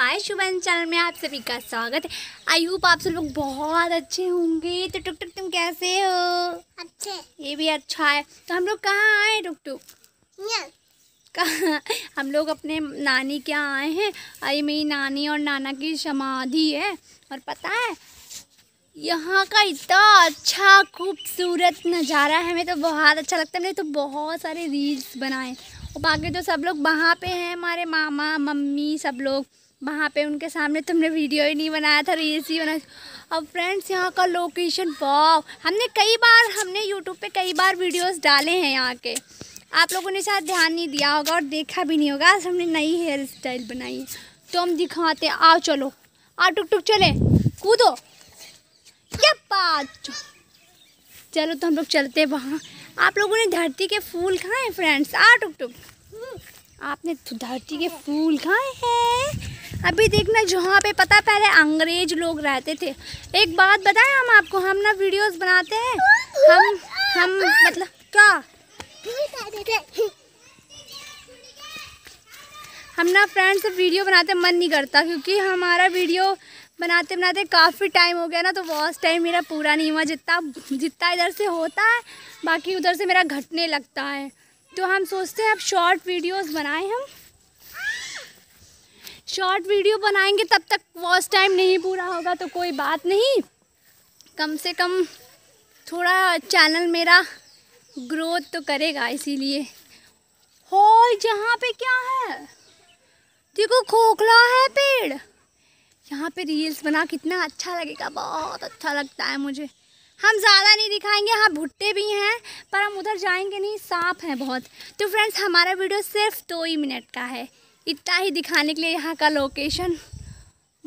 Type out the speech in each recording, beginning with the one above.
my शुभन channel में आप सभी का स्वागत है आई होप आप सब लोग बहुत अच्छे होंगे तो टुक टुक तुम कैसे हो अच्छे ये भी अच्छा है तो हम लोग कहाँ आए टुक टुक कहाँ हम लोग अपने नानी के आए हैं अरे मेरी नानी और नाना की समाधि है और पता है यहाँ का इतना अच्छा खूबसूरत नज़ारा है हमें तो बहुत अच्छा लगता है मैंने तो बहुत सारे रील्स बनाए और बाकी तो सब लोग वहाँ पे हैं हमारे मामा मम्मी सब लोग वहाँ पे उनके सामने तुमने वीडियो ही नहीं बनाया था रील्स ही बनाया अब फ्रेंड्स यहाँ का लोकेशन वाव हमने कई बार हमने यूट्यूब पे कई बार वीडियोस डाले हैं यहाँ के आप लोगों ने शायद ध्यान नहीं दिया होगा और देखा भी नहीं होगा आज हमने नई हेयर स्टाइल बनाई है तो हम दिखाते आओ चलो आ टुक टुक चले कूदो क्या बात चलो तो हम लोग चलते वहाँ आप लोगों ने धरती के फूल खाए फ्रेंड्स आ टुक टुक आपने तो धरती के फूल खाए हैं अभी देखना जहाँ पे पता पहले अंग्रेज लोग रहते थे एक बात बताएं हम आपको हम ना वीडियोस बनाते हैं हम हम मतलब क्या हम ना फ्रेंड्स वीडियो बनाते मन नहीं करता क्योंकि हमारा वीडियो बनाते बनाते काफ़ी टाइम हो गया ना तो वॉच टाइम मेरा पूरा नहीं हुआ जितना जितना इधर से होता है बाकी उधर से मेरा घटने लगता है तो हम सोचते हैं अब शॉर्ट वीडियोस बनाएं हम शॉर्ट वीडियो बनाएंगे तब तक वॉस टाइम नहीं पूरा होगा तो कोई बात नहीं कम से कम थोड़ा चैनल मेरा ग्रोथ तो करेगा इसीलिए हो जहाँ पे क्या है देखो खोखला है पेड़ यहाँ पे रील्स बना कितना अच्छा लगेगा बहुत अच्छा लगता है मुझे हम ज़्यादा नहीं दिखाएंगे हाँ भुट्टे भी हैं पर हम उधर जाएंगे नहीं सांप हैं बहुत तो फ्रेंड्स हमारा वीडियो सिर्फ दो ही मिनट का है इतना ही दिखाने के लिए यहाँ का लोकेशन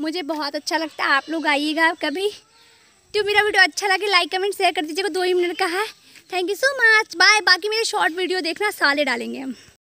मुझे बहुत अच्छा लगता है आप लोग आइएगा कभी तो मेरा वीडियो अच्छा लगे लाइक कमेंट शेयर कर दीजिएगा दो ही मिनट का है thank you so much bye बाकी मेरे शॉर्ट वीडियो देखना साले डालेंगे हम